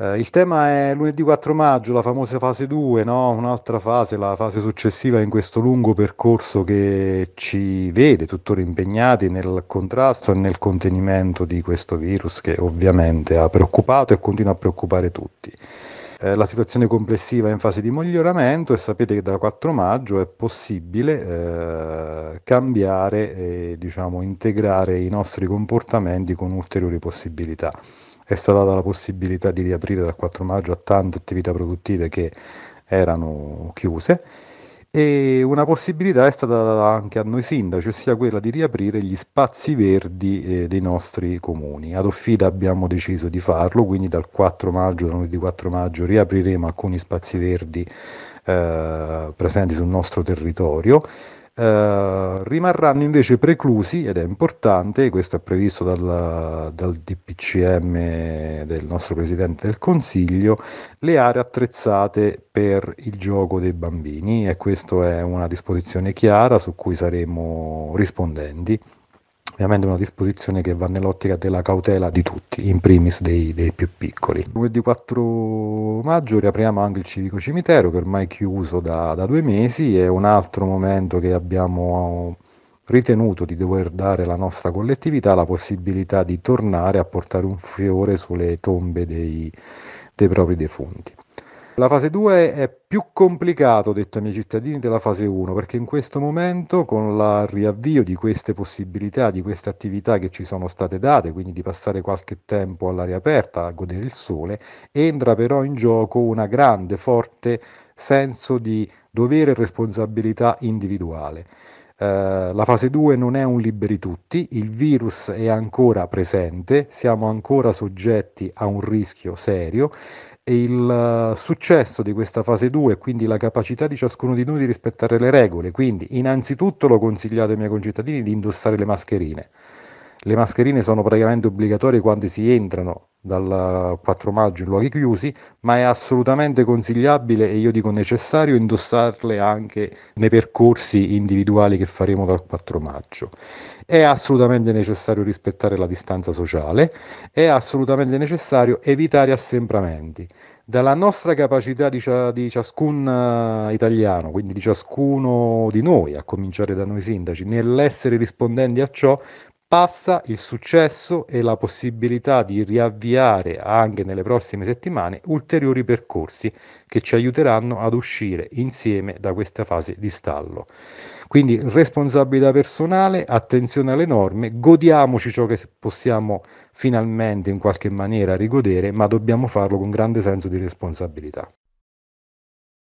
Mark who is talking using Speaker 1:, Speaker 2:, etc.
Speaker 1: Eh, il tema è lunedì 4 maggio, la famosa fase 2, no? un'altra fase, la fase successiva in questo lungo percorso che ci vede tuttora impegnati nel contrasto e nel contenimento di questo virus che ovviamente ha preoccupato e continua a preoccupare tutti. Eh, la situazione complessiva è in fase di miglioramento e sapete che dal 4 maggio è possibile eh, cambiare e diciamo, integrare i nostri comportamenti con ulteriori possibilità è stata data la possibilità di riaprire dal 4 maggio a tante attività produttive che erano chiuse e una possibilità è stata data anche a noi sindaci, ossia quella di riaprire gli spazi verdi eh, dei nostri comuni. Ad Offida abbiamo deciso di farlo, quindi dal 4 maggio, da lunedì 4 maggio, riapriremo alcuni spazi verdi eh, presenti sul nostro territorio eh, rimarranno invece preclusi, ed è importante, questo è previsto dal, dal DPCM del nostro Presidente del Consiglio, le aree attrezzate per il gioco dei bambini e questa è una disposizione chiara su cui saremo rispondenti ovviamente una disposizione che va nell'ottica della cautela di tutti, in primis dei, dei più piccoli. Lunedì 4 maggio riapriamo anche il civico cimitero che ormai è chiuso da, da due mesi, è un altro momento che abbiamo ritenuto di dover dare alla nostra collettività la possibilità di tornare a portare un fiore sulle tombe dei, dei propri defunti. La fase 2 è più complicata, ho detto ai miei cittadini, della fase 1, perché in questo momento con il riavvio di queste possibilità, di queste attività che ci sono state date, quindi di passare qualche tempo all'aria aperta, a godere il sole, entra però in gioco una grande, forte senso di dovere e responsabilità individuale. Eh, la fase 2 non è un liberi tutti, il virus è ancora presente, siamo ancora soggetti a un rischio serio e il eh, successo di questa fase 2, quindi la capacità di ciascuno di noi di rispettare le regole, quindi innanzitutto l'ho consigliato ai miei concittadini di indossare le mascherine. Le mascherine sono praticamente obbligatorie quando si entrano dal 4 maggio in luoghi chiusi, ma è assolutamente consigliabile e io dico necessario indossarle anche nei percorsi individuali che faremo dal 4 maggio. È assolutamente necessario rispettare la distanza sociale, è assolutamente necessario evitare assembramenti. Dalla nostra capacità di, cia- di ciascun eh, italiano, quindi di ciascuno di noi, a cominciare da noi sindaci, nell'essere rispondenti a ciò, passa il successo e la possibilità di riavviare anche nelle prossime settimane ulteriori percorsi che ci aiuteranno ad uscire insieme da questa fase di stallo. Quindi responsabilità personale, attenzione alle norme, godiamoci ciò che possiamo finalmente in qualche maniera rigodere, ma dobbiamo farlo con grande senso di responsabilità.